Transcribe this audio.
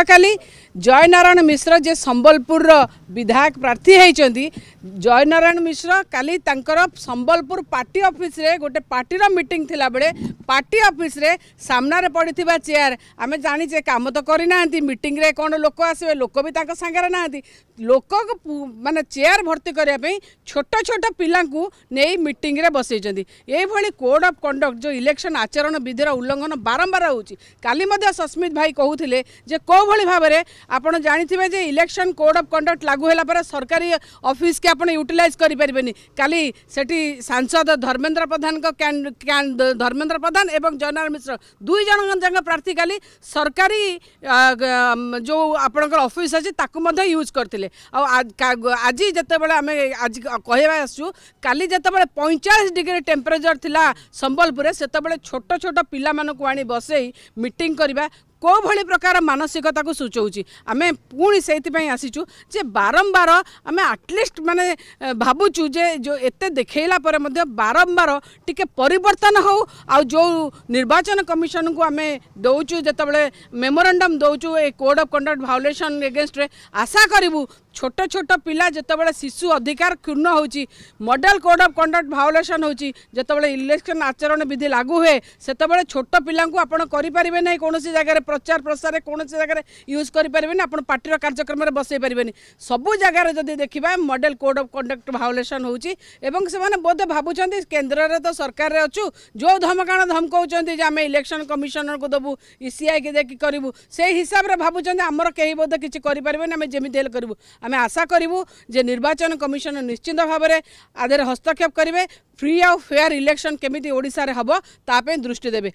গতকালই ଜୟନାରାୟଣ ମିଶ୍ର ଯେ ସମ୍ବଲପୁରର ବିଧାୟକ ପ୍ରାର୍ଥୀ ହୋଇଛନ୍ତି ଜୟନାରାୟଣ ମିଶ୍ର କାଲି ତାଙ୍କର ସମ୍ବଲପୁର ପାର୍ଟି ଅଫିସରେ ଗୋଟେ ପାର୍ଟିର ମିଟିଂ ଥିଲାବେଳେ ପାର୍ଟି ଅଫିସରେ ସାମ୍ନାରେ ପଡ଼ିଥିବା ଚେୟାର ଆମେ ଜାଣିଛେ କାମ ତ କରିନାହାନ୍ତି ମିଟିଂରେ କ'ଣ ଲୋକ ଆସିବେ ଲୋକ ବି ତାଙ୍କ ସାଙ୍ଗରେ ନାହାନ୍ତି ଲୋକକୁ ମାନେ ଚେୟାର ଭର୍ତ୍ତି କରିବା ପାଇଁ ଛୋଟ ଛୋଟ ପିଲାଙ୍କୁ ନେଇ ମିଟିଂରେ ବସାଇଛନ୍ତି ଏଇଭଳି କୋଡ଼ ଅଫ୍ କଣ୍ଡକ୍ଟ ଯେଉଁ ଇଲେକ୍ସନ ଆଚରଣ ବିଧିର ଉଲ୍ଲଂଘନ ବାରମ୍ବାର ହେଉଛି କାଲି ମଧ୍ୟ ସସ୍ମିତ ଭାଇ କହୁଥିଲେ ଯେ କେଉଁଭଳି ଭାବରେ ଆପଣ ଜାଣିଥିବେ ଯେ ଇଲେକ୍ସନ୍ କୋଡ଼ ଅଫ୍ କଣ୍ଡକ୍ଟ ଲାଗୁ ହେଲା ପରେ ସରକାରୀ ଅଫିସ୍କି ଆପଣ ୟୁଟିଲାଇଜ୍ କରିପାରିବେନି କାଲି ସେଠି ସାଂସଦ ଧର୍ମେନ୍ଦ୍ର ପ୍ରଧାନଙ୍କ ଧର୍ମେନ୍ଦ୍ର ପ୍ରଧାନ ଏବଂ ଜୟନାରାୟଣ ମିଶ୍ର ଦୁଇ ଜଣ ଯାକ ପ୍ରାର୍ଥୀ କାଲି ସରକାରୀ ଯେଉଁ ଆପଣଙ୍କର ଅଫିସ୍ ଅଛି ତାକୁ ମଧ୍ୟ ୟୁଜ୍ କରିଥିଲେ ଆଉ ଆଜି ଯେତେବେଳେ ଆମେ ଆଜି କହିବା ଆସୁଛୁ କାଲି ଯେତେବେଳେ ପଇଁଚାଳିଶ ଡିଗ୍ରୀ ଟେମ୍ପରେଚର୍ ଥିଲା ସମ୍ବଲପୁରରେ ସେତେବେଳେ ଛୋଟ ଛୋଟ ପିଲାମାନଙ୍କୁ ଆଣି ବସେଇ ମିଟିଂ କରିବା କେଉଁଭଳି ପ୍ରକାର ମାନସିକତାକୁ ସୂଚାଉଛି ଆମେ ପୁଣି ସେଇଥିପାଇଁ ଆସିଛୁ ଯେ ବାରମ୍ବାର ଆମେ ଆଟଲିଷ୍ଟ ମାନେ ଭାବୁଛୁ ଯେ ଯେଉଁ ଏତେ ଦେଖେଇଲା ପରେ ମଧ୍ୟ ବାରମ୍ବାର ଟିକେ ପରିବର୍ତ୍ତନ ହେଉ ଆଉ ଯେଉଁ ନିର୍ବାଚନ କମିଶନକୁ ଆମେ ଦେଉଛୁ ଯେତେବେଳେ ମେମୋରାଣ୍ଡମ୍ ଦେଉଛୁ ଏ କୋଡ଼ ଅଫ୍ କଣ୍ଡକ୍ଟ ଭାଉଲେସନ୍ ଏଗେନଷ୍ଟରେ ଆଶା କରିବୁ ছোট ছোট পিলা যেতবে শিশু অধিকার ক্ষুণ্ণ হচ্ছে model code of conduct violation হচ্ছে যেতবে ইলেকশন আচরণ বিধি লাগু হুয়ে সেতবে ছোট পিলা আপনার করে পারে না কৌশি জায়গায় প্রচার প্রসারে কোণী জায়গায় ইউজ করে পারবেন আপনার পার্টির কার্যক্রমে বসাই পারবেন সবু জায়গার যদি দেখা model code of conduct violation হচ্ছে এবং সে বোধ ভাবুচ্ছেন কেন্দ্রের তো সরকারে অছু যে ধমকাণ ধমকাউছেন যে আমি ইলেকশন কমিশনর কু দেবু ইসিআই কি দেখি করবু সেই হিসাবে ভাবুছেন আমার কেউ বোধ কিছু করে পারবে না আমি যেমি হেলে করবু আমি আশা করবু যে নির্বাচন কমিশন নিশ্চিত ভাবে আদের হস্তক্ষেপ করবে ফ্রি আউ ফেয়ার ইলেকশন কেমিতি ওড়শার হব তাপাই দৃষ্টি দেবে